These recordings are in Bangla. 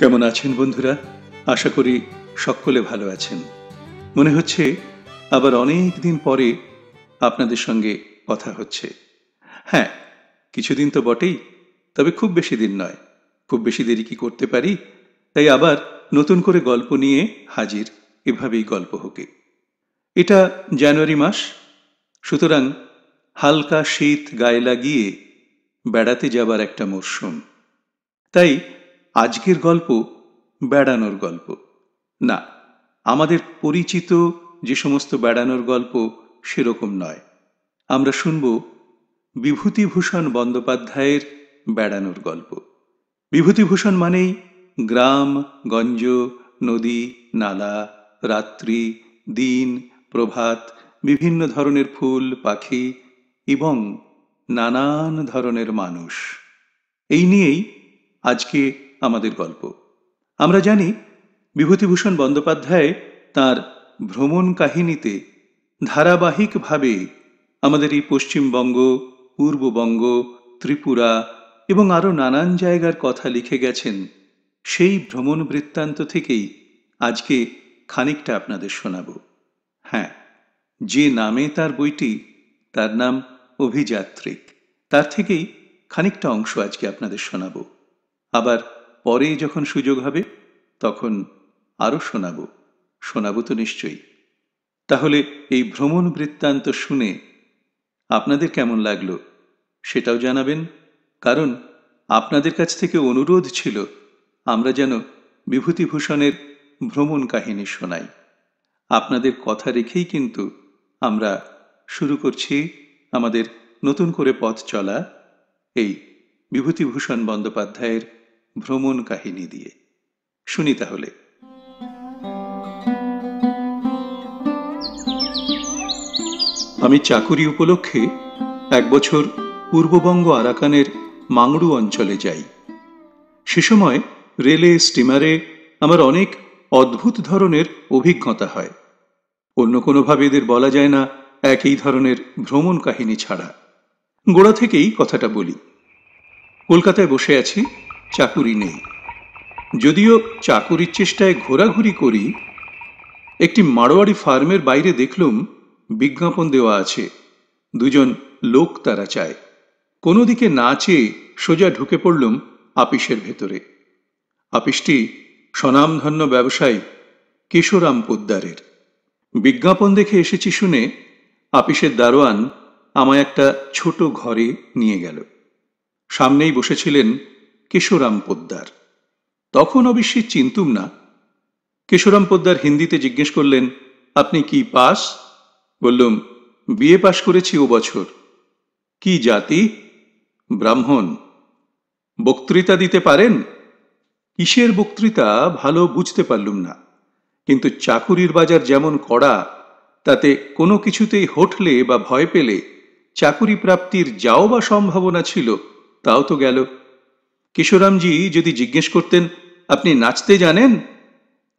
কেমন আছেন বন্ধুরা আশা করি সকলে ভালো আছেন মনে হচ্ছে আবার অনেক দিন পরে আপনাদের সঙ্গে কথা হচ্ছে হ্যাঁ কিছুদিন তো বটেই তবে খুব বেশি দিন নয় খুব বেশি দেরি কি করতে পারি তাই আবার নতুন করে গল্প নিয়ে হাজির এভাবেই গল্প হোকে এটা জানুয়ারি মাস সুতরাং হালকা শীত গায়ে লাগিয়ে বেড়াতে যাবার একটা মরশুম তাই আজকের গল্প বেড়ানোর গল্প না আমাদের পরিচিত যে সমস্ত বেড়ানোর গল্প সেরকম নয় আমরা শুনব বিভূতিভূষণ বন্দ্যোপাধ্যায়ের বেড়ানোর গল্প বিভূতিভূষণ মানেই গ্রাম গঞ্জ নদী নালা রাত্রি দিন প্রভাত বিভিন্ন ধরনের ফুল পাখি এবং নানান ধরনের মানুষ এই নিয়েই আজকে আমাদের গল্প আমরা জানি বিভূতিভূষণ বন্দ্যোপাধ্যায় তার ভ্রমণ কাহিনীতে ধারাবাহিকভাবে আমাদের এই পশ্চিমবঙ্গ পূর্ববঙ্গ ত্রিপুরা এবং আরও নানান জায়গার কথা লিখে গেছেন সেই ভ্রমণ বৃত্তান্ত থেকেই আজকে খানিকটা আপনাদের শোনাব হ্যাঁ যে নামে তার বইটি তার নাম অভিযাত্রিক তার থেকেই খানিকটা অংশ আজকে আপনাদের শোনাব আবার পরে যখন সুযোগ হবে তখন আরও শোনাব শোনাব তো নিশ্চয়ই তাহলে এই ভ্রমণ বৃত্তান্ত শুনে আপনাদের কেমন লাগলো সেটাও জানাবেন কারণ আপনাদের কাছ থেকে অনুরোধ ছিল আমরা যেন বিভূতিভূষণের ভ্রমণ কাহিনী শোনাই আপনাদের কথা রেখেই কিন্তু আমরা শুরু করছি আমাদের নতুন করে পথ চলা এই বিভূতিভূষণ বন্দ্যোপাধ্যায়ের ভ্রমণ কাহিনী দিয়ে শুনি তাহলে আমি চাকুরি উপলক্ষে এক বছর পূর্ববঙ্গ আরাকানের মাংড়ু অঞ্চলে যাই সে সময় রেলে স্টিমারে আমার অনেক অদ্ভুত ধরনের অভিজ্ঞতা হয় অন্য কোনোভাবে এদের বলা যায় না একই ধরনের ভ্রমণ কাহিনী ছাড়া গোড়া থেকেই কথাটা বলি কলকাতায় বসে আছি চাকুরি নেই যদিও চাকুরির চেষ্টায় ঘোরাঘুরি করি একটি মারোয়াড়ি ফার্মের বাইরে দেখলুম বিজ্ঞাপন দেওয়া আছে দুজন লোক তারা চায় কোনো দিকে না চেয়ে সোজা ঢুকে পড়লুম আপিসের ভেতরে আপিসটি স্বনামধন্য ব্যবসায়ী কেশোরাম পোদ্দারের বিজ্ঞাপন দেখে এসেছি শুনে আপিসের দারোয়ান আমায় একটা ছোট ঘরে নিয়ে গেল সামনেই বসেছিলেন কেশোরাম পোদ্দার তখন অবশ্যই চিন্তুম না কেশোরাম পোদ্দার হিন্দিতে জিজ্ঞেস করলেন আপনি কি পাস বললুম বিয়ে পাশ করেছি ও বছর কি জাতি ব্রাহ্মণ বক্তৃতা দিতে পারেন কিসের বক্তৃতা ভালো বুঝতে পারলুম না কিন্তু চাকুরির বাজার যেমন কড়া তাতে কোনো কিছুতেই হঠলে বা ভয় পেলে চাকুরি প্রাপ্তির যাও বা সম্ভাবনা ছিল তাও তো গেল কিশোরামজি যদি জিজ্ঞেস করতেন আপনি নাচতে জানেন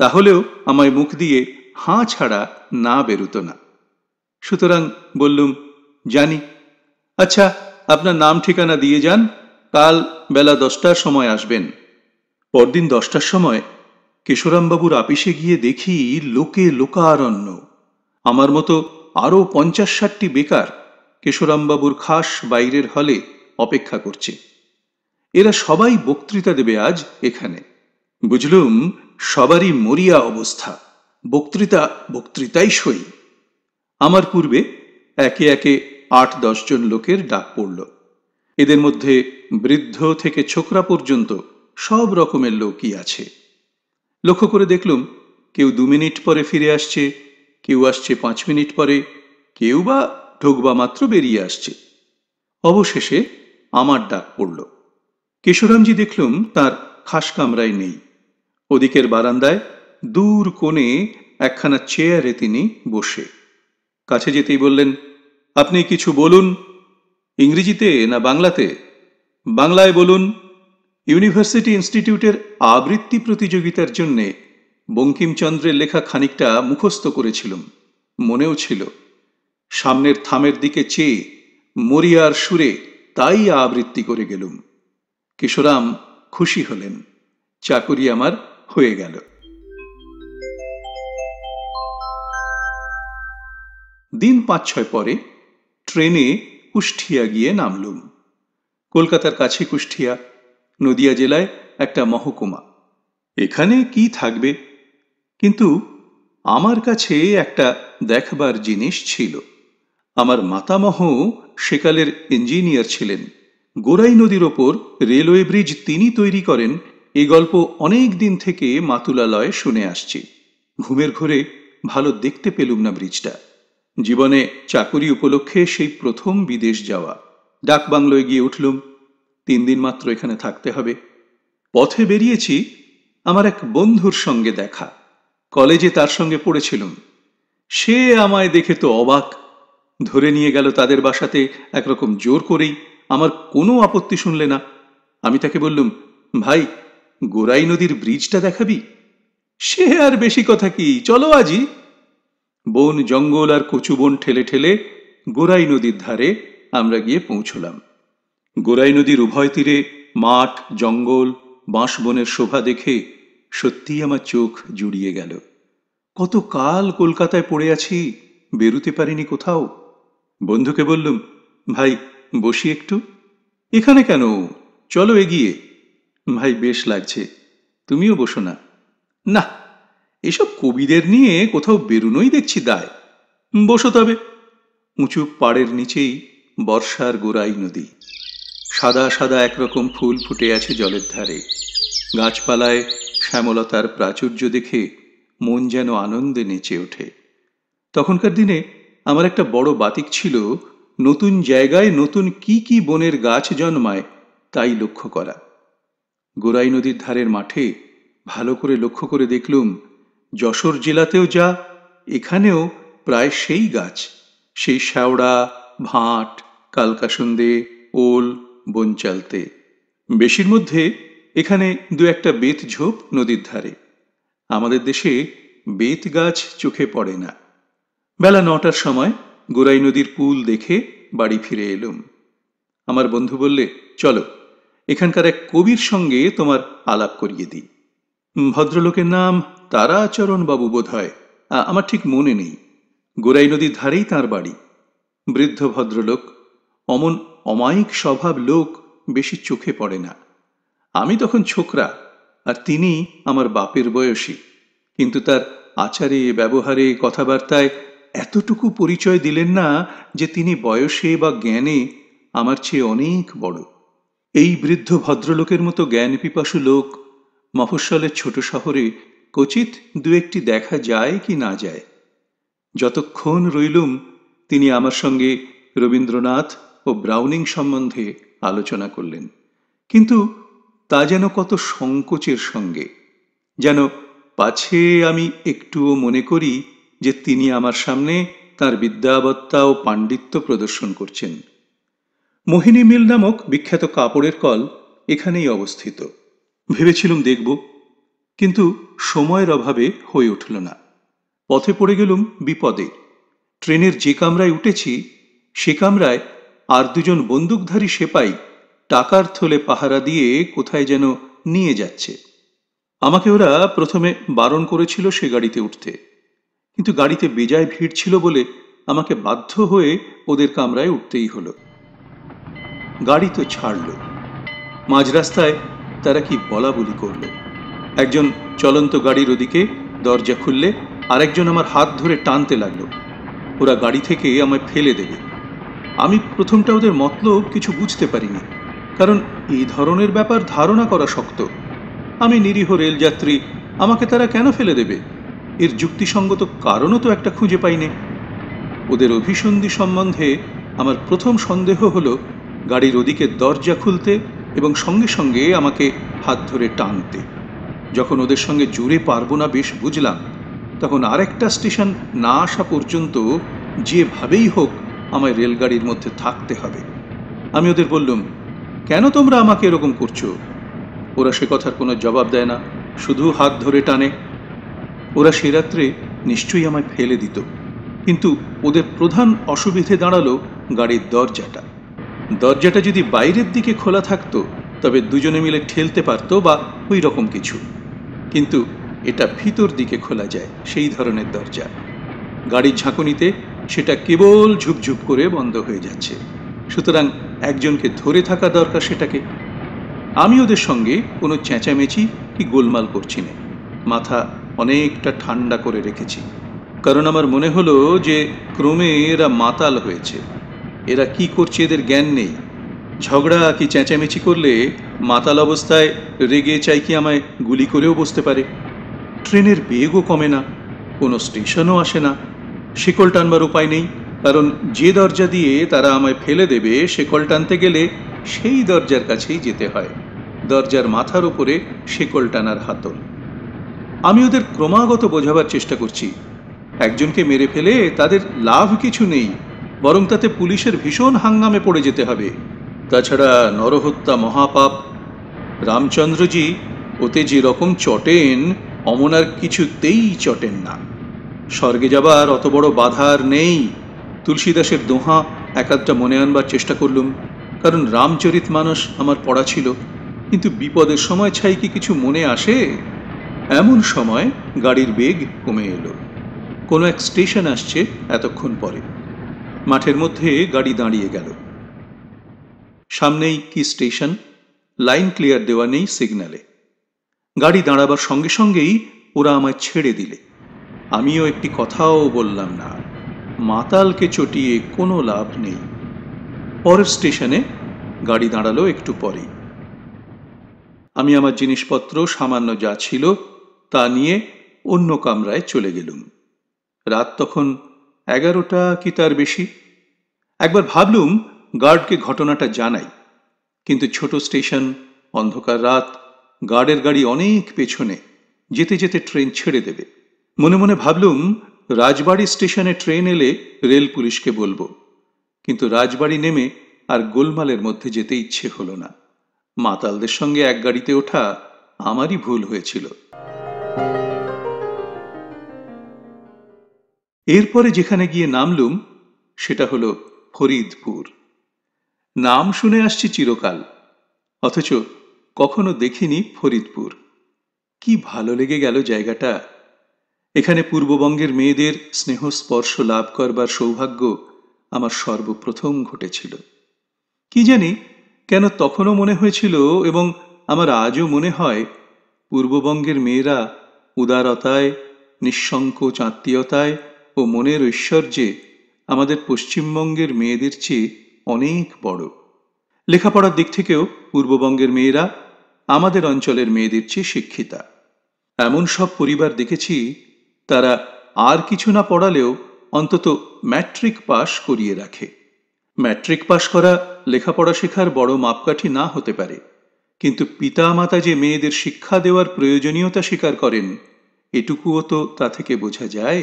তাহলেও আমায় মুখ দিয়ে হাঁ ছাড়া না বেরুত না সুতরাং বললুম জানি আচ্ছা আপনার নাম ঠিকানা দিয়ে যান কাল বেলা দশটার সময় আসবেন পরদিন দশটার সময় কেশরামবাবুর আপিসে গিয়ে দেখি লোকে লোকারণ্য আমার মতো আরও পঞ্চাশ ষাটটি বেকার কেশরামবাবুর খাস বাইরের হলে অপেক্ষা করছে এরা সবাই বক্তৃতা দেবে আজ এখানে বুঝলুম সবারই মরিয়া অবস্থা বক্তৃতা বক্তৃতাই সই আমার পূর্বে একে একে আট দশজন লোকের ডাক পড়ল এদের মধ্যে বৃদ্ধ থেকে ছোকরা পর্যন্ত সব রকমের লোকই আছে লক্ষ্য করে দেখলুম কেউ দু মিনিট পরে ফিরে আসছে কেউ আসছে পাঁচ মিনিট পরে কেউ বা ঢুকবা মাত্র বেরিয়ে আসছে অবশেষে আমার ডাক পড়ল কিশোরামজি দেখলুম তার খাস কামরায় নেই ওদিকের বারান্দায় দূর কোণে একখানা চেয়ারে তিনি বসে কাছে যেতেই বললেন আপনি কিছু বলুন ইংরেজিতে না বাংলাতে বাংলায় বলুন ইউনিভার্সিটি ইনস্টিটিউটের আবৃত্তি প্রতিযোগিতার জন্যে বঙ্কিমচন্দ্রের লেখা খানিকটা মুখস্থ করেছিলুম মনেও ছিল সামনের থামের দিকে চেয়ে মরিয়ার সুরে তাই আবৃত্তি করে গেলুম কিশোরাম খুশি হলেন চাকুরি আমার হয়ে গেল দিন পাঁচ ছয় পরে ট্রেনে কুষ্টিয়া গিয়ে নামলুম কলকাতার কাছে কুষ্টিয়া নদিয়া জেলায় একটা মহকুমা এখানে কি থাকবে কিন্তু আমার কাছে একটা দেখবার জিনিস ছিল আমার মাতামহ সেকালের ইঞ্জিনিয়ার ছিলেন গোরাই নদীর ওপর রেলওয়ে ব্রিজ তিনি তৈরি করেন এ গল্প অনেক দিন থেকে মাতুলালয়ে শুনে আসছি ঘুমের ঘরে ভালো দেখতে পেলুম না ব্রিজটা জীবনে চাকুরি উপলক্ষে সেই প্রথম বিদেশ যাওয়া ডাক বাংলোয় গিয়ে উঠলুম তিন দিন মাত্র এখানে থাকতে হবে পথে বেরিয়েছি আমার এক বন্ধুর সঙ্গে দেখা কলেজে তার সঙ্গে পড়েছিলুম সে আমায় দেখে তো অবাক ধরে নিয়ে গেল তাদের বাসাতে একরকম জোর করেই আমার কোনো আপত্তি শুনলে না আমি তাকে বললুম ভাই গোরাই নদীর ব্রিজটা দেখাবি সে আর বেশি কথা কি চলো আজি বন জঙ্গল আর কচু বন ঠেলে ঠেলে গোরাই নদীর ধারে আমরা গিয়ে পৌঁছলাম গোরাই নদীর উভয় তীরে মাঠ জঙ্গল বাঁশবনের শোভা দেখে সত্যিই আমার চোখ জুড়িয়ে গেল কত কাল কলকাতায় পড়ে আছি বেরুতে পারিনি কোথাও বন্ধুকে বললুম ভাই বসি একটু এখানে কেন চলো এগিয়ে ভাই বেশ লাগছে তুমিও বসো না না এসব কবিদের নিয়ে কোথাও বেরুনোই দেখছি দায় বসো তবে উঁচু পাড়ের নিচেই বর্ষার গোড়াই নদী সাদা সাদা একরকম ফুল ফুটে আছে জলের ধারে গাছপালায় শ্যামলতার প্রাচুর্য দেখে মন যেন আনন্দে নেচে ওঠে তখনকার দিনে আমার একটা বড় বাতিক ছিল নতুন জায়গায় নতুন কি কি বনের গাছ জন্মায় তাই লক্ষ্য করা গোরাই নদীর ধারের মাঠে ভালো করে লক্ষ্য করে দেখলুম যশোর জেলাতেও যা এখানেও প্রায় সেই গাছ সেই শ্যাওড়া ভাট কালকাসন্দে ওল বনচালতে বেশির মধ্যে এখানে দু একটা বেত ঝোপ নদীর ধারে আমাদের দেশে বেত গাছ চোখে পড়ে না বেলা নটার সময় গোরাই নদীর পুল দেখে বাড়ি ফিরে এলুম আমার বন্ধু বললে চলো এখানকার এক কবির সঙ্গে তোমার আলাপ করিয়ে দিই ভদ্রলোকের নাম বাবু বোধ হয় আমার ঠিক মনে নেই গোরাই নদীর ধারেই তার বাড়ি বৃদ্ধ ভদ্রলোক অমন অমায়িক স্বভাব লোক বেশি চোখে পড়ে না আমি তখন ছোকরা আর তিনি আমার বাপের বয়সী কিন্তু তার আচারে ব্যবহারে কথাবার্তায় এতটুকু পরিচয় দিলেন না যে তিনি বয়সে বা জ্ঞানে আমার চেয়ে অনেক বড় এই বৃদ্ধ ভদ্রলোকের মতো জ্ঞান পিপাসু লোক মফস্বলের ছোট শহরে কচিত দু একটি দেখা যায় কি না যায় যতক্ষণ রইলুম তিনি আমার সঙ্গে রবীন্দ্রনাথ ও ব্রাউনিং সম্বন্ধে আলোচনা করলেন কিন্তু তা যেন কত সংকোচের সঙ্গে যেন পাছে আমি একটুও মনে করি যে তিনি আমার সামনে তার বিদ্যাবত্তা ও পাণ্ডিত্য প্রদর্শন করছেন মোহিনী মিল নামক বিখ্যাত কাপড়ের কল এখানেই অবস্থিত ভেবেছিলুম দেখব কিন্তু সময়ের অভাবে হয়ে উঠল না পথে পড়ে গেলুম বিপদে ট্রেনের যে কামরায় উঠেছি সে কামরায় আর দুজন বন্দুকধারী সেপাই টাকার থলে পাহারা দিয়ে কোথায় যেন নিয়ে যাচ্ছে আমাকে ওরা প্রথমে বারণ করেছিল সে গাড়িতে উঠতে কিন্তু গাড়িতে বেজায় ভিড় ছিল বলে আমাকে বাধ্য হয়ে ওদের কামরায় উঠতেই হলো গাড়ি তো ছাড়ল মাঝ রাস্তায় তারা কি বলা বলি করল একজন চলন্ত গাড়ির ওদিকে দরজা খুললে আরেকজন আমার হাত ধরে টানতে লাগলো ওরা গাড়ি থেকে আমায় ফেলে দেবে আমি প্রথমটা ওদের মতলব কিছু বুঝতে পারিনি কারণ এই ধরনের ব্যাপার ধারণা করা শক্ত আমি নিরীহ রেলযাত্রী আমাকে তারা কেন ফেলে দেবে এর যুক্তিসঙ্গত কারণও তো একটা খুঁজে পাইনি ওদের অভিসন্ধি সম্বন্ধে আমার প্রথম সন্দেহ হলো গাড়ির ওদিকে দরজা খুলতে এবং সঙ্গে সঙ্গে আমাকে হাত ধরে টানতে যখন ওদের সঙ্গে জুড়ে পারবো না বেশ বুঝলাম তখন আরেকটা স্টেশন না আসা পর্যন্ত যেভাবেই হোক আমায় রেলগাড়ির মধ্যে থাকতে হবে আমি ওদের বললুম কেন তোমরা আমাকে এরকম করছো ওরা সে কথার কোনো জবাব দেয় না শুধু হাত ধরে টানে ওরা সে রাত্রে নিশ্চয়ই আমায় ফেলে দিত কিন্তু ওদের প্রধান অসুবিধে দাঁড়ালো গাড়ির দরজাটা দরজাটা যদি বাইরের দিকে খোলা থাকতো তবে দুজনে মিলে ঠেলতে পারত বা ওই রকম কিছু কিন্তু এটা ভিতর দিকে খোলা যায় সেই ধরনের দরজা গাড়ির ঝাঁকুনিতে সেটা কেবল ঝুপঝুপ করে বন্ধ হয়ে যাচ্ছে সুতরাং একজনকে ধরে থাকা দরকার সেটাকে আমি ওদের সঙ্গে কোনো চেঁচামেচি কি গোলমাল করছি না মাথা অনেকটা ঠান্ডা করে রেখেছি কারণ আমার মনে হলো যে ক্রমে এরা মাতাল হয়েছে এরা কি করছে এদের জ্ঞান নেই ঝগড়া কি চেঁচামেচি করলে মাতাল অবস্থায় রেগে চাই কি আমায় গুলি করেও বসতে পারে ট্রেনের বেগও কমে না কোনো স্টেশনও আসে না শিকল টানবার উপায় নেই কারণ যে দরজা দিয়ে তারা আমায় ফেলে দেবে শেকল টানতে গেলে সেই দরজার কাছেই যেতে হয় দরজার মাথার উপরে শেকল টানার হাতল আমি ওদের ক্রমাগত বোঝাবার চেষ্টা করছি একজনকে মেরে ফেলে তাদের লাভ কিছু নেই বরং তাতে পুলিশের ভীষণ হাঙ্গামে পড়ে যেতে হবে তাছাড়া নরহত্যা মহাপাপ রামচন্দ্রজি ওতে যে রকম চটেন অমনার কিছুতেই চটেন না স্বর্গে যাবার অত বড় বাধা আর নেই তুলসীদাসের দোহা একাধটা মনে আনবার চেষ্টা করলুম কারণ রামচরিত মানুষ আমার পড়া ছিল কিন্তু বিপদের সময় ছাই কি কিছু মনে আসে এমন সময় গাড়ির বেগ কমে এলো কোনো এক স্টেশন আসছে এতক্ষণ পরে মাঠের মধ্যে গাড়ি দাঁড়িয়ে গেল সামনেই কি স্টেশন লাইন ক্লিয়ার দেওয়া নেই সিগন্যালে গাড়ি দাঁড়াবার সঙ্গে সঙ্গেই ওরা আমায় ছেড়ে দিলে আমিও একটি কথাও বললাম না মাতালকে চটিয়ে কোনো লাভ নেই পরের স্টেশনে গাড়ি দাঁড়ালো একটু পরেই আমি আমার জিনিসপত্র সামান্য যা ছিল তা নিয়ে অন্য কামরায় চলে গেলুম রাত তখন এগারোটা কি তার বেশি একবার ভাবলুম গার্ডকে ঘটনাটা জানাই কিন্তু ছোট স্টেশন অন্ধকার রাত গার্ডের গাড়ি অনেক পেছনে যেতে যেতে ট্রেন ছেড়ে দেবে মনে মনে ভাবলুম রাজবাড়ি স্টেশনে ট্রেন এলে রেল পুলিশকে বলবো কিন্তু রাজবাড়ি নেমে আর গোলমালের মধ্যে যেতে ইচ্ছে হলো না মাতালদের সঙ্গে এক গাড়িতে ওঠা আমারই ভুল হয়েছিল এরপরে যেখানে গিয়ে নামলুম সেটা হলো ফরিদপুর নাম শুনে আসছি চিরকাল অথচ কখনো দেখিনি ফরিদপুর কি ভালো লেগে গেল জায়গাটা এখানে পূর্ববঙ্গের মেয়েদের স্নেহ স্পর্শ লাভ করবার সৌভাগ্য আমার সর্বপ্রথম ঘটেছিল কি জানি কেন তখনও মনে হয়েছিল এবং আমার আজও মনে হয় পূর্ববঙ্গের মেয়েরা উদারতায় নিঃসংকোচ আত্মীয়তায় ও মনের ঐশ্বর্যে আমাদের পশ্চিমবঙ্গের মেয়েদের চেয়ে অনেক বড় লেখাপড়ার দিক থেকেও পূর্ববঙ্গের মেয়েরা আমাদের অঞ্চলের মেয়েদের চেয়ে শিক্ষিতা এমন সব পরিবার দেখেছি তারা আর কিছু না পড়ালেও অন্তত ম্যাট্রিক পাশ করিয়ে রাখে ম্যাট্রিক পাশ করা লেখাপড়া শেখার বড় মাপকাঠি না হতে পারে কিন্তু পিতামাতা যে মেয়েদের শিক্ষা দেওয়ার প্রয়োজনীয়তা স্বীকার করেন এটুকুও তো তা থেকে বোঝা যায়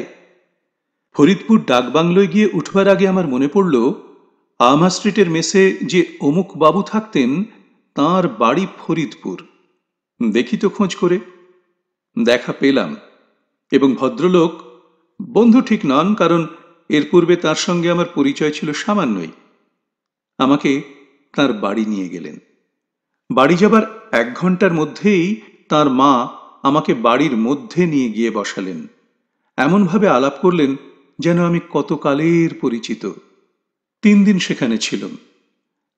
ফরিদপুর ডাকবাংলোয় গিয়ে উঠবার আগে আমার মনে পড়ল আমা স্ট্রিটের মেসে যে অমুক বাবু থাকতেন তার বাড়ি ফরিদপুর দেখি তো খোঁজ করে দেখা পেলাম এবং ভদ্রলোক বন্ধু ঠিক নন কারণ এর পূর্বে তার সঙ্গে আমার পরিচয় ছিল সামান্যই আমাকে তার বাড়ি নিয়ে গেলেন বাড়ি যাবার এক ঘন্টার মধ্যেই তার মা আমাকে বাড়ির মধ্যে নিয়ে গিয়ে বসালেন এমনভাবে আলাপ করলেন যেন আমি কতকালের পরিচিত তিন দিন সেখানে ছিলাম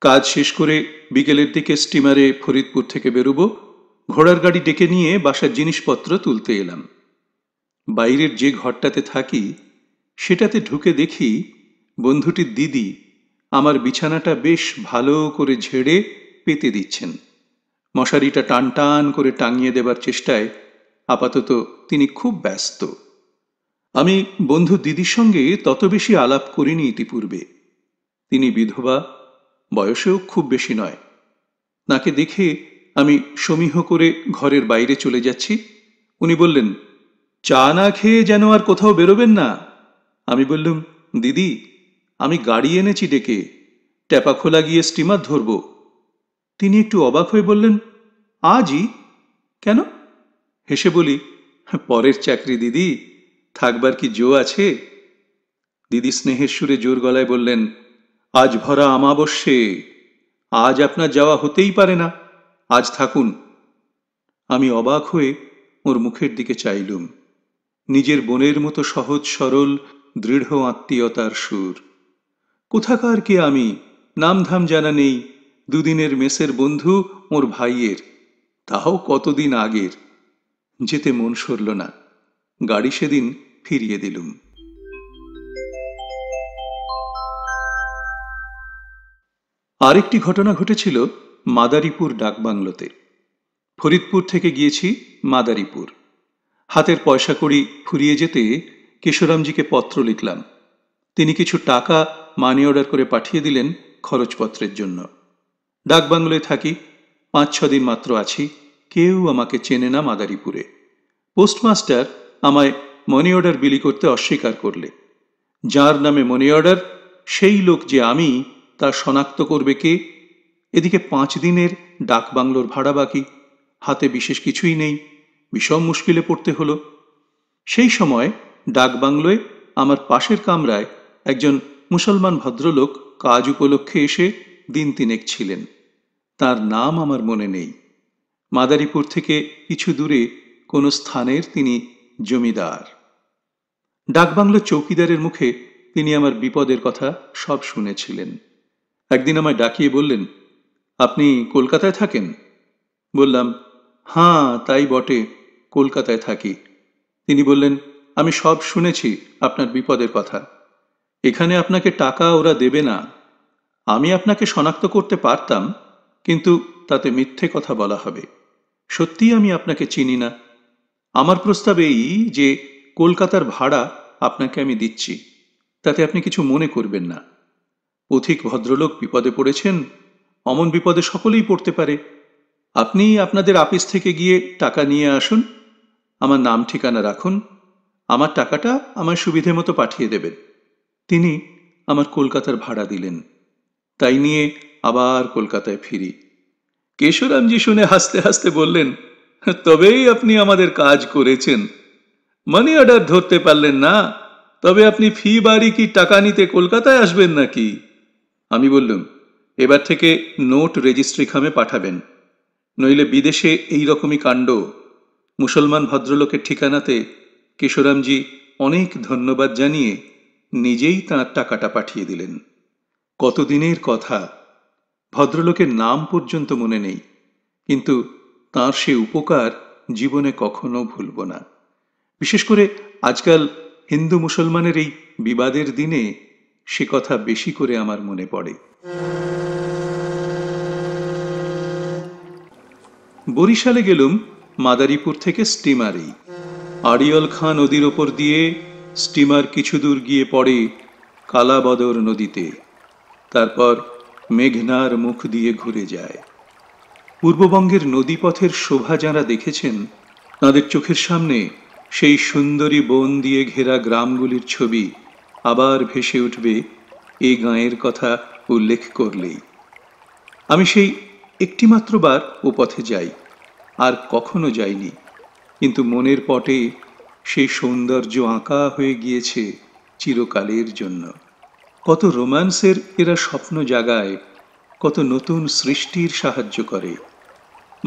কাজ শেষ করে বিকেলের দিকে স্টিমারে ফরিদপুর থেকে বেরুব ঘোড়ার গাড়ি ডেকে নিয়ে বাসার জিনিসপত্র তুলতে এলাম বাইরের যে ঘরটাতে থাকি সেটাতে ঢুকে দেখি বন্ধুটির দিদি আমার বিছানাটা বেশ ভালো করে ঝেড়ে পেতে দিচ্ছেন মশারিটা টান টান করে টাঙিয়ে দেবার চেষ্টায় আপাতত তিনি খুব ব্যস্ত আমি বন্ধু দিদির সঙ্গে তত বেশি আলাপ করিনি ইতিপূর্বে তিনি বিধবা বয়সেও খুব বেশি নয় নাকে দেখে আমি সমীহ করে ঘরের বাইরে চলে যাচ্ছি উনি বললেন চা না খেয়ে যেন আর কোথাও বেরোবেন না আমি বললুম দিদি আমি গাড়ি এনেছি ডেকে ট্যাপা খোলা গিয়ে স্টিমার ধরবো তিনি একটু অবাক হয়ে বললেন আজই কেন হেসে বলি পরের চাকরি দিদি থাকবার কি জো আছে দিদি স্নেহের সুরে জোর গলায় বললেন আজ ভরা আমাবস্যে আজ আপনার যাওয়া হতেই পারে না আজ থাকুন আমি অবাক হয়ে ওর মুখের দিকে চাইলুম নিজের বোনের মতো সহজ সরল দৃঢ় আত্মীয়তার সুর কোথাকার কে আমি নামধাম জানা নেই দুদিনের মেসের বন্ধু ওর ভাইয়ের তাও কতদিন আগের যেতে মন সরল না গাড়ি সেদিন ফিরিয়ে দিলুম আরেকটি ঘটনা ঘটেছিল মাদারীপুর ডাকবাংলোতে ফরিদপুর থেকে গিয়েছি মাদারীপুর হাতের পয়সা করি ফুরিয়ে যেতে কেশোরামজিকে পত্র লিখলাম তিনি কিছু টাকা মানি অর্ডার করে পাঠিয়ে দিলেন খরচপত্রের জন্য ডাকবাংলোয় থাকি পাঁচ ছ দিন মাত্র আছি কেউ আমাকে চেনে না মাদারীপুরে পোস্টমাস্টার আমায় মানি অর্ডার বিলি করতে অস্বীকার করলে যার নামে মানি অর্ডার সেই লোক যে আমি তা শনাক্ত করবে কে এদিকে পাঁচ দিনের ডাকবাংলোর ভাড়া বাকি হাতে বিশেষ কিছুই নেই বিষম মুশকিলে পড়তে হলো সেই সময় ডাকবাংলোয় আমার পাশের কামরায় একজন মুসলমান ভদ্রলোক কাজ উপলক্ষে এসে দিন তিনেক ছিলেন তার নাম আমার মনে নেই মাদারীপুর থেকে কিছু দূরে কোনো স্থানের তিনি জমিদার ডাকবাংলো চৌকিদারের মুখে তিনি আমার বিপদের কথা সব শুনেছিলেন একদিন আমায় ডাকিয়ে বললেন আপনি কলকাতায় থাকেন বললাম হাঁ তাই বটে কলকাতায় থাকি তিনি বললেন আমি সব শুনেছি আপনার বিপদের কথা এখানে আপনাকে টাকা ওরা দেবে না আমি আপনাকে শনাক্ত করতে পারতাম কিন্তু তাতে মিথ্যে কথা বলা হবে সত্যিই আমি আপনাকে চিনি না আমার প্রস্তাব এই যে কলকাতার ভাড়া আপনাকে আমি দিচ্ছি তাতে আপনি কিছু মনে করবেন না অধিক ভদ্রলোক বিপদে পড়েছেন অমন বিপদে সকলেই পড়তে পারে আপনি আপনাদের আপিস থেকে গিয়ে টাকা নিয়ে আসুন আমার নাম ঠিকানা রাখুন আমার টাকাটা আমার সুবিধে মতো পাঠিয়ে দেবেন তিনি আমার কলকাতার ভাড়া দিলেন তাই নিয়ে আবার কলকাতায় ফিরি কেশরামজি শুনে হাসতে হাসতে বললেন তবেই আপনি আমাদের কাজ করেছেন মানি অর্ডার ধরতে পারলেন না তবে আপনি ফি বাড়ি কি টাকা নিতে কলকাতায় আসবেন নাকি আমি বললুম এবার থেকে নোট রেজিস্ট্রি খামে পাঠাবেন নইলে বিদেশে এই রকমই কাণ্ড মুসলমান ভদ্রলোকের ঠিকানাতে কিশোরামজি অনেক ধন্যবাদ জানিয়ে নিজেই তাঁর টাকাটা পাঠিয়ে দিলেন কতদিনের কথা ভদ্রলোকের নাম পর্যন্ত মনে নেই কিন্তু তাঁর সে উপকার জীবনে কখনো ভুলব না বিশেষ করে আজকাল হিন্দু মুসলমানের এই বিবাদের দিনে সে কথা বেশি করে আমার মনে পড়ে বরিশালে গেলুম মাদারীপুর থেকে স্টিমারেই আড়িয়াল খাঁ নদীর ওপর দিয়ে স্টিমার কিছু দূর গিয়ে পড়ে কালাবদর নদীতে তারপর মেঘনার মুখ দিয়ে ঘুরে যায় পূর্ববঙ্গের নদীপথের শোভা যাঁরা দেখেছেন তাঁদের চোখের সামনে সেই সুন্দরী বন দিয়ে ঘেরা গ্রামগুলির ছবি আবার ভেসে উঠবে এ গাঁয়ের কথা উল্লেখ করলেই আমি সেই একটিমাত্র বার ও পথে যাই আর কখনো যাইনি কিন্তু মনের পটে সেই সৌন্দর্য আঁকা হয়ে গিয়েছে চিরকালের জন্য কত রোম্যান্সের এরা স্বপ্ন জাগায় কত নতুন সৃষ্টির সাহায্য করে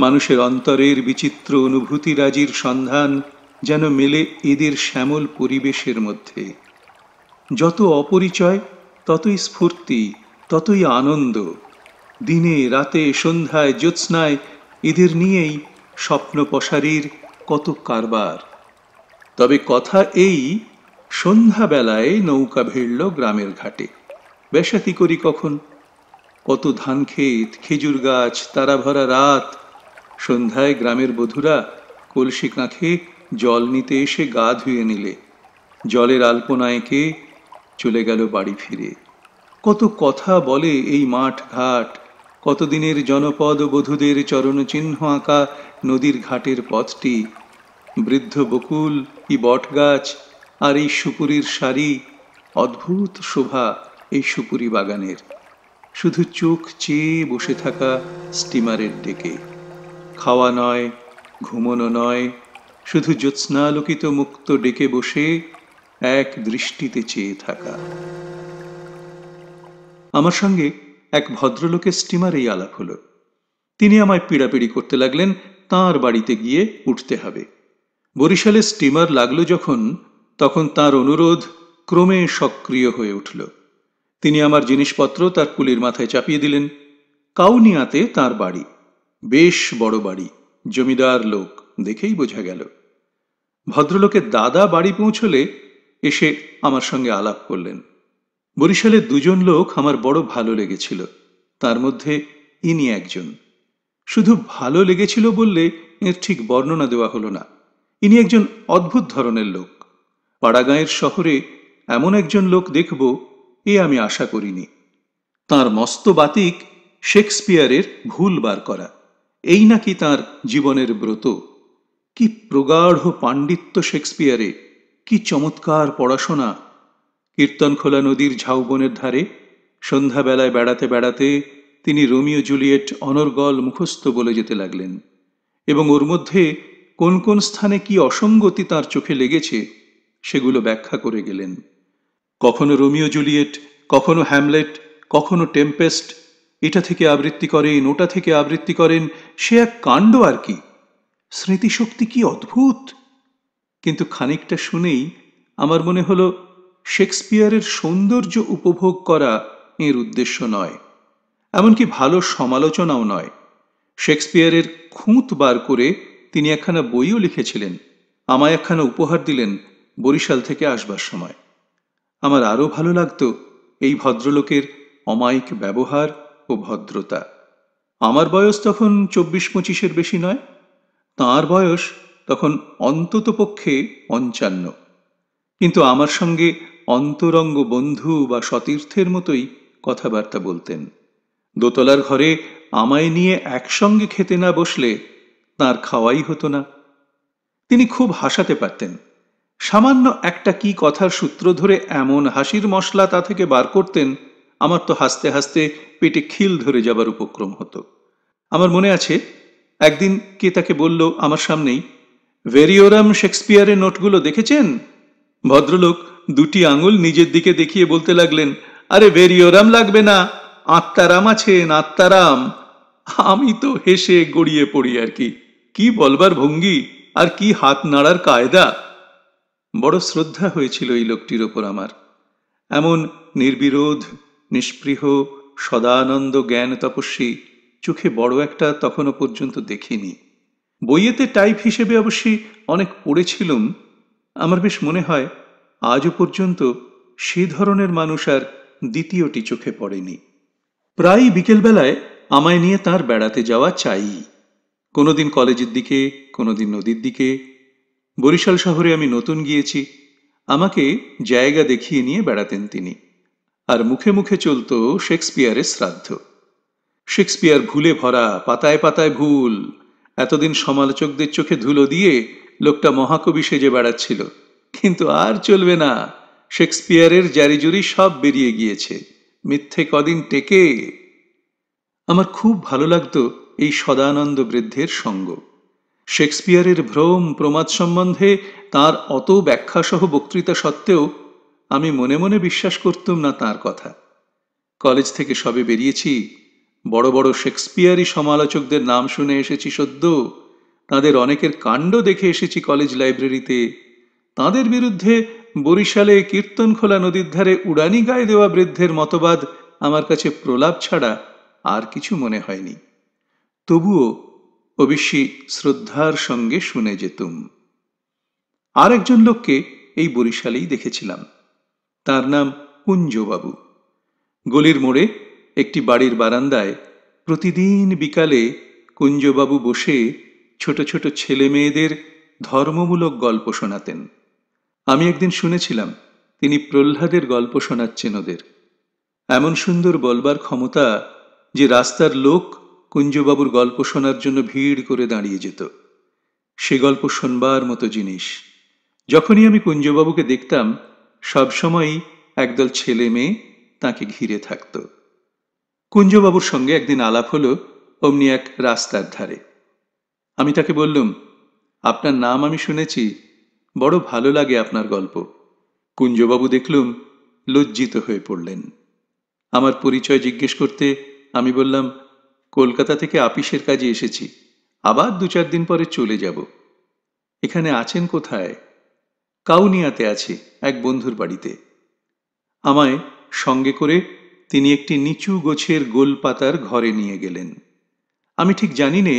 মানুষের অন্তরের বিচিত্র অনুভূতিরাজির সন্ধান যেন মেলে এদের শ্যামল পরিবেশের মধ্যে যত অপরিচয় ততই স্ফূর্তি ততই আনন্দ দিনে রাতে সন্ধ্যায় জ্যোৎস্নায় এদের নিয়েই স্বপ্ন পশারির কত কারবার তবে কথা এই সন্ধ্যাবেলায় নৌকা ভিড়ল গ্রামের ঘাটে বেশাতি করি কখন কত ধান ক্ষেত খেজুর গাছ তারা ভরা রাত সন্ধ্যায় গ্রামের বধুরা কলসি কাঁখে জল নিতে এসে গা ধুয়ে নিলে জলের আলপনায়কে এঁকে চলে গেল বাড়ি ফিরে কত কথা বলে এই মাঠ ঘাট কতদিনের জনপদ বধূদের চরণচিহ্ন আঁকা নদীর ঘাটের পথটি বৃদ্ধ বকুল কি বটগাছ আর এই সুপুরীর শাড়ি অদ্ভুত শোভা এই সুপুরি বাগানের শুধু চোখ চেয়ে বসে থাকা স্টিমারের ডেকে খাওয়া নয় ঘুমনো নয় শুধু জ্যোৎস্নালোকিত মুক্ত ডেকে বসে এক দৃষ্টিতে চেয়ে থাকা আমার সঙ্গে এক ভদ্রলোকের স্টিমারেই আলাপ হলো তিনি আমায় পিড়াপিড়ি করতে লাগলেন তার বাড়িতে গিয়ে উঠতে হবে বরিশালে স্টিমার লাগলো যখন তখন তার অনুরোধ ক্রমে সক্রিয় হয়ে উঠল তিনি আমার জিনিসপত্র তার কুলির মাথায় চাপিয়ে দিলেন কাউনিয়াতে তার বাড়ি বেশ বড় বাড়ি জমিদার লোক দেখেই বোঝা গেল ভদ্রলোকের দাদা বাড়ি পৌঁছলে এসে আমার সঙ্গে আলাপ করলেন বরিশালের দুজন লোক আমার বড় ভালো লেগেছিল তার মধ্যে ইনি একজন শুধু ভালো লেগেছিল বললে এর ঠিক বর্ণনা দেওয়া হলো না ইনি একজন অদ্ভুত ধরনের লোক পাড়াগাঁয়ের শহরে এমন একজন লোক দেখব এ আমি আশা করিনি তার মস্ত বাতিক শেক্সপিয়ারের ভুল বার করা এই নাকি তার জীবনের ব্রত কি প্রগাঢ় পাণ্ডিত্য শেক্সপিয়ারে কি চমৎকার পড়াশোনা কীর্তনখোলা নদীর ঝাউবনের ধারে সন্ধ্যাবেলায় বেড়াতে বেড়াতে তিনি রোমিও জুলিয়েট অনর্গল মুখস্থ বলে যেতে লাগলেন এবং ওর মধ্যে কোন কোন স্থানে কি অসঙ্গতি তার চোখে লেগেছে সেগুলো ব্যাখ্যা করে গেলেন কখনো রোমিও জুলিয়েট কখনো হ্যামলেট কখনো টেম্পেস্ট এটা থেকে আবৃত্তি করেন ওটা থেকে আবৃত্তি করেন সে এক কাণ্ড আর কি স্মৃতিশক্তি কি অদ্ভুত কিন্তু খানিকটা শুনেই আমার মনে হলো শেক্সপিয়ারের সৌন্দর্য উপভোগ করা এর উদ্দেশ্য নয় এমনকি ভালো সমালোচনাও নয় শেক্সপিয়ারের খুঁত বার করে তিনি একখানা বইও লিখেছিলেন আমায় একখানা উপহার দিলেন বরিশাল থেকে আসবার সময় আমার আরও ভালো লাগত এই ভদ্রলোকের অমায়িক ব্যবহার ও ভদ্রতা আমার বয়স তখন চব্বিশ পঁচিশের বেশি নয় তাঁর বয়স তখন অন্ততপক্ষে পঞ্চান্ন কিন্তু আমার সঙ্গে অন্তরঙ্গ বন্ধু বা সতীর্থের মতোই কথাবার্তা বলতেন দোতলার ঘরে আমায় নিয়ে একসঙ্গে খেতে না বসলে তার খাওয়াই হতো না তিনি খুব হাসাতে পারতেন সামান্য একটা কি কথার সূত্র ধরে এমন হাসির মশলা তা থেকে বার করতেন আমার তো হাসতে হাসতে পেটে খিল ধরে যাবার উপক্রম হতো আমার মনে আছে একদিন কে তাকে বলল আমার সামনেই ভেরিওরাম শেক্সপিয়ারের নোটগুলো দেখেছেন ভদ্রলোক দুটি আঙুল নিজের দিকে দেখিয়ে বলতে লাগলেন আরে ভেরিওরাম লাগবে না আত্মারাম আছেন আত্মারাম আমি তো হেসে গড়িয়ে পড়ি আর কি কি বলবার ভঙ্গি আর কি হাত নাড়ার কায়দা বড় শ্রদ্ধা হয়েছিল এই লোকটির ওপর আমার এমন নির্বিরোধ নিষ্পৃহ সদানন্দ জ্ঞান তপস্বী চোখে বড় একটা তখনও পর্যন্ত দেখিনি বইয়েতে টাইপ হিসেবে অবশ্যই অনেক পড়েছিলুম আমার বেশ মনে হয় আজও পর্যন্ত সে ধরনের মানুষ আর দ্বিতীয়টি চোখে পড়েনি প্রায় বিকেলবেলায় আমায় নিয়ে তার বেড়াতে যাওয়া চাই কোনোদিন কলেজের দিকে কোনোদিন নদীর দিকে বরিশাল শহরে আমি নতুন গিয়েছি আমাকে জায়গা দেখিয়ে নিয়ে বেড়াতেন তিনি আর মুখে মুখে চলত শেক্সপিয়ারের শ্রাদ্ধ শেক্সপিয়ার ভুলে ভরা পাতায় পাতায় ভুল এতদিন সমালোচকদের চোখে ধুলো দিয়ে লোকটা মহাকবি সেজে বেড়াচ্ছিল কিন্তু আর চলবে না শেক্সপিয়ারের জারিজুরি সব বেরিয়ে গিয়েছে মিথ্যে কদিন টেকে আমার খুব ভালো লাগতো এই সদানন্দ বৃদ্ধের সঙ্গ শেক্সপিয়ারের ভ্রম প্রমাদ সম্বন্ধে তার অত ব্যাখ্যাসহ বক্তৃতা সত্ত্বেও আমি মনে মনে বিশ্বাস করতুম না তার কথা কলেজ থেকে সবে বেরিয়েছি বড় বড় শেক্সপিয়ারি সমালোচকদের নাম শুনে এসেছি সদ্য তাদের অনেকের কাণ্ড দেখে এসেছি কলেজ লাইব্রেরিতে তাদের বিরুদ্ধে বরিশালে কীর্তনখোলা নদীর ধারে উড়ানি গায়ে দেওয়া বৃদ্ধের মতবাদ আমার কাছে প্রলাপ ছাড়া আর কিছু মনে হয়নি তবুও অবশ্যই শ্রদ্ধার সঙ্গে শুনে যেতুম আর একজন লোককে এই বরিশালেই দেখেছিলাম তার নাম কুঞ্জবাবু গলির মোড়ে একটি বাড়ির বারান্দায় প্রতিদিন বিকালে কুঞ্জবাবু বসে ছোট ছোট ছেলে মেয়েদের ধর্মমূলক গল্প শোনাতেন আমি একদিন শুনেছিলাম তিনি প্রহ্লাদের গল্প শোনাচ্ছেন ওদের এমন সুন্দর বলবার ক্ষমতা যে রাস্তার লোক কুঞ্জবাবুর গল্প শোনার জন্য ভিড় করে দাঁড়িয়ে যেত সে গল্প শোনবার মতো জিনিস যখনই আমি কুঞ্জবাবুকে দেখতাম সবসময়ই একদল ছেলে মেয়ে তাকে ঘিরে থাকত কুঞ্জবাবুর সঙ্গে একদিন আলাপ হলো অমনি এক রাস্তার ধারে আমি তাকে বললুম আপনার নাম আমি শুনেছি বড় ভালো লাগে আপনার গল্প কুঞ্জবাবু দেখলুম লজ্জিত হয়ে পড়লেন আমার পরিচয় জিজ্ঞেস করতে আমি বললাম কলকাতা থেকে আপিসের কাজে এসেছি আবার দু চার দিন পরে চলে যাব এখানে আছেন কোথায় কাউনিয়াতে আছে এক বন্ধুর বাড়িতে আমায় সঙ্গে করে তিনি একটি নিচু গোছের গোলপাতার ঘরে নিয়ে গেলেন আমি ঠিক জানি নে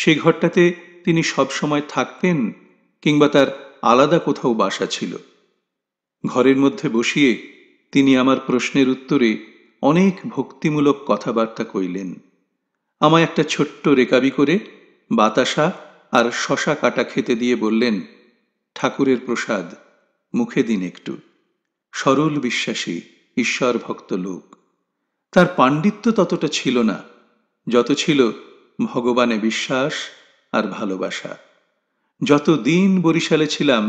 সে ঘরটাতে তিনি সবসময় থাকতেন কিংবা তার আলাদা কোথাও বাসা ছিল ঘরের মধ্যে বসিয়ে তিনি আমার প্রশ্নের উত্তরে অনেক ভক্তিমূলক কথাবার্তা কইলেন আমায় একটা ছোট্ট রেকাবি করে বাতাসা আর শশা কাটা খেতে দিয়ে বললেন ঠাকুরের প্রসাদ মুখে দিন একটু সরল বিশ্বাসী ঈশ্বর ভক্ত লোক তার পাণ্ডিত্য ততটা ছিল না যত ছিল ভগবানে বিশ্বাস আর ভালোবাসা যত দিন বরিশালে ছিলাম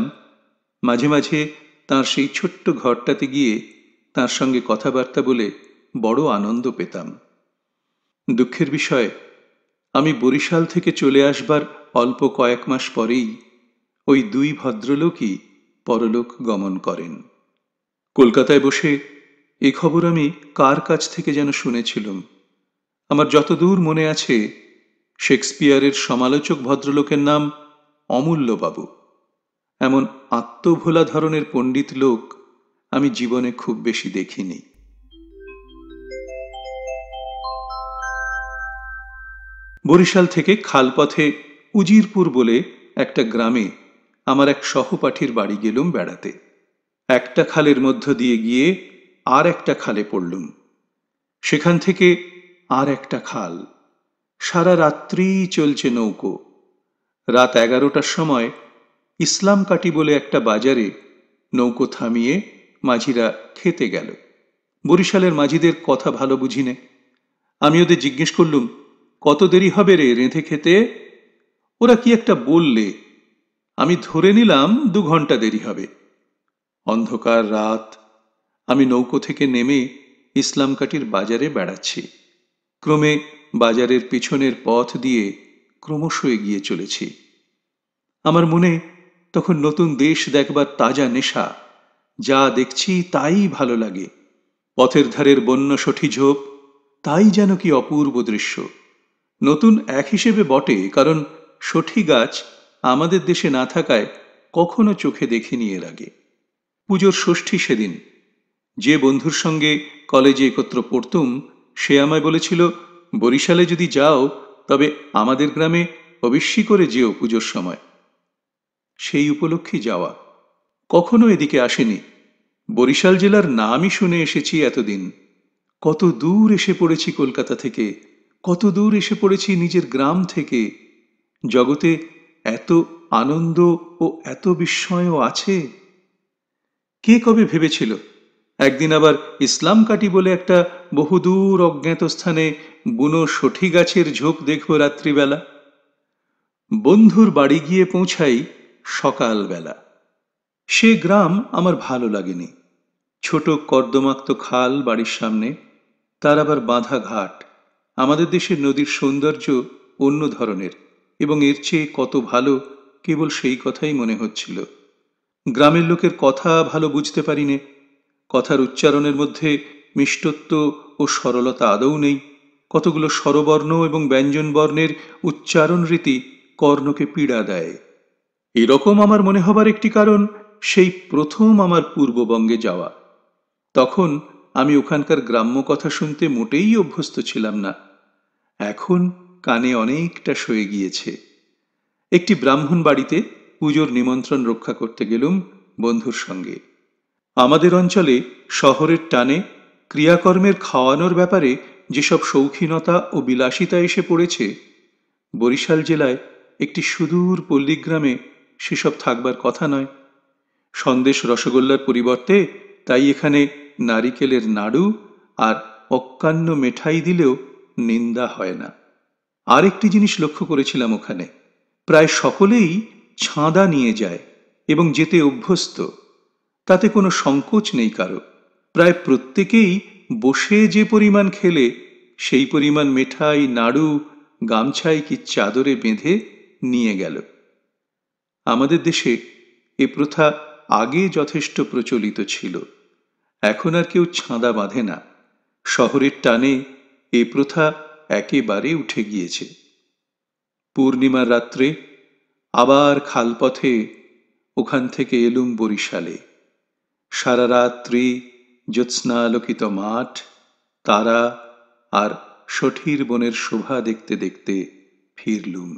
মাঝে মাঝে তার সেই ছোট্ট ঘরটাতে গিয়ে তার সঙ্গে কথাবার্তা বলে বড় আনন্দ পেতাম দুঃখের বিষয় আমি বরিশাল থেকে চলে আসবার অল্প কয়েক মাস পরেই ওই দুই ভদ্রলোকই পরলোক গমন করেন কলকাতায় বসে এ খবর আমি কার কাছ থেকে যেন শুনেছিলাম আমার যতদূর মনে আছে শেক্সপিয়ারের সমালোচক ভদ্রলোকের নাম অমূল্যবাবু এমন আত্মভোলা ধরনের পণ্ডিত লোক আমি জীবনে খুব বেশি দেখিনি বরিশাল থেকে খালপথে উজিরপুর বলে একটা গ্রামে আমার এক সহপাঠীর বাড়ি গেলুম বেড়াতে একটা খালের মধ্য দিয়ে গিয়ে আর একটা খালে পড়লুম সেখান থেকে আর একটা খাল সারা রাত্রি চলছে নৌকো রাত এগারোটার সময় ইসলাম কাটি বলে একটা বাজারে নৌকো থামিয়ে মাঝিরা খেতে গেল বরিশালের মাঝিদের কথা ভালো বুঝিনে আমি ওদের জিজ্ঞেস করলুম কত দেরি হবে রে রেঁধে খেতে ওরা কি একটা বললে আমি ধরে নিলাম দু ঘন্টা দেরি হবে অন্ধকার রাত আমি নৌকো থেকে নেমে ইসলামকাটির বাজারে বেড়াচ্ছি ক্রমে বাজারের পিছনের পথ দিয়ে ক্রমশ এগিয়ে চলেছি আমার মনে তখন নতুন দেশ দেখবার তাজা নেশা যা দেখছি তাই ভালো লাগে পথের ধারের বন্য সঠি ঝোপ তাই যেন কি অপূর্ব দৃশ্য নতুন এক হিসেবে বটে কারণ সঠি গাছ আমাদের দেশে না থাকায় কখনো চোখে দেখে নিয়ে লাগে পুজোর ষষ্ঠী সেদিন যে বন্ধুর সঙ্গে কলেজে একত্র পড়তুম সে আমায় বলেছিল বরিশালে যদি যাও তবে আমাদের গ্রামে অবশ্যই করে যেও পুজোর সময় সেই উপলক্ষে যাওয়া কখনো এদিকে আসেনি বরিশাল জেলার নামই শুনে এসেছি এতদিন কত দূর এসে পড়েছি কলকাতা থেকে কত দূর এসে পড়েছি নিজের গ্রাম থেকে জগতে এত আনন্দ ও এত বিস্ময়ও আছে কে কবে ভেবেছিল একদিন আবার ইসলাম কাটি বলে একটা বহুদূর অজ্ঞাত স্থানে বুনো সঠি গাছের ঝোঁক দেখব রাত্রিবেলা বন্ধুর বাড়ি গিয়ে পৌঁছাই সকালবেলা সে গ্রাম আমার ভালো লাগেনি ছোট কর্দমাক্ত খাল বাড়ির সামনে তার আবার বাঁধা ঘাট আমাদের দেশের নদীর সৌন্দর্য অন্য ধরনের এবং এর চেয়ে কত ভালো কেবল সেই কথাই মনে হচ্ছিল গ্রামের লোকের কথা ভালো বুঝতে পারিনে কথার উচ্চারণের মধ্যে মিষ্টত্ব ও সরলতা আদৌ নেই কতগুলো স্বরবর্ণ এবং ব্যঞ্জনবর্ণের উচ্চারণ রীতি কর্ণকে পীড়া দেয় এরকম আমার মনে হবার একটি কারণ সেই প্রথম আমার পূর্ববঙ্গে যাওয়া তখন আমি ওখানকার গ্রাম্য কথা শুনতে মোটেই অভ্যস্ত ছিলাম না এখন কানে অনেকটা সয়ে গিয়েছে একটি ব্রাহ্মণ বাড়িতে পুজোর নিমন্ত্রণ রক্ষা করতে গেলুম বন্ধুর সঙ্গে আমাদের অঞ্চলে শহরের টানে ক্রিয়াকর্মের খাওয়ানোর ব্যাপারে যেসব শৌখিনতা ও বিলাসিতা এসে পড়েছে বরিশাল জেলায় একটি সুদূর পল্লীগ্রামে সেসব থাকবার কথা নয় সন্দেশ রসগোল্লার পরিবর্তে তাই এখানে নারিকেলের নাড়ু আর অকান্য মেঠাই দিলেও নিন্দা হয় না আরেকটি জিনিস লক্ষ্য করেছিলাম ওখানে প্রায় সকলেই ছাঁদা নিয়ে যায় এবং যেতে অভ্যস্ত তাতে কোনো সংকোচ নেই কারো প্রায় প্রত্যেকেই বসে যে পরিমাণ খেলে সেই পরিমাণ মেঠাই নাড়ু গামছাই কি চাদরে বেঁধে নিয়ে গেল আমাদের দেশে এ প্রথা আগে যথেষ্ট প্রচলিত ছিল এখন আর কেউ ছাঁদা বাঁধে না শহরের টানে এ প্রথা একেবারে উঠে গিয়েছে পূর্ণিমার রাত্রে আবার খালপথে ওখান থেকে এলুম বরিশালে সারা রাত্রি জ্যোৎস্নালোকিত মাঠ তারা আর সঠির বনের শোভা দেখতে দেখতে ফিরলুম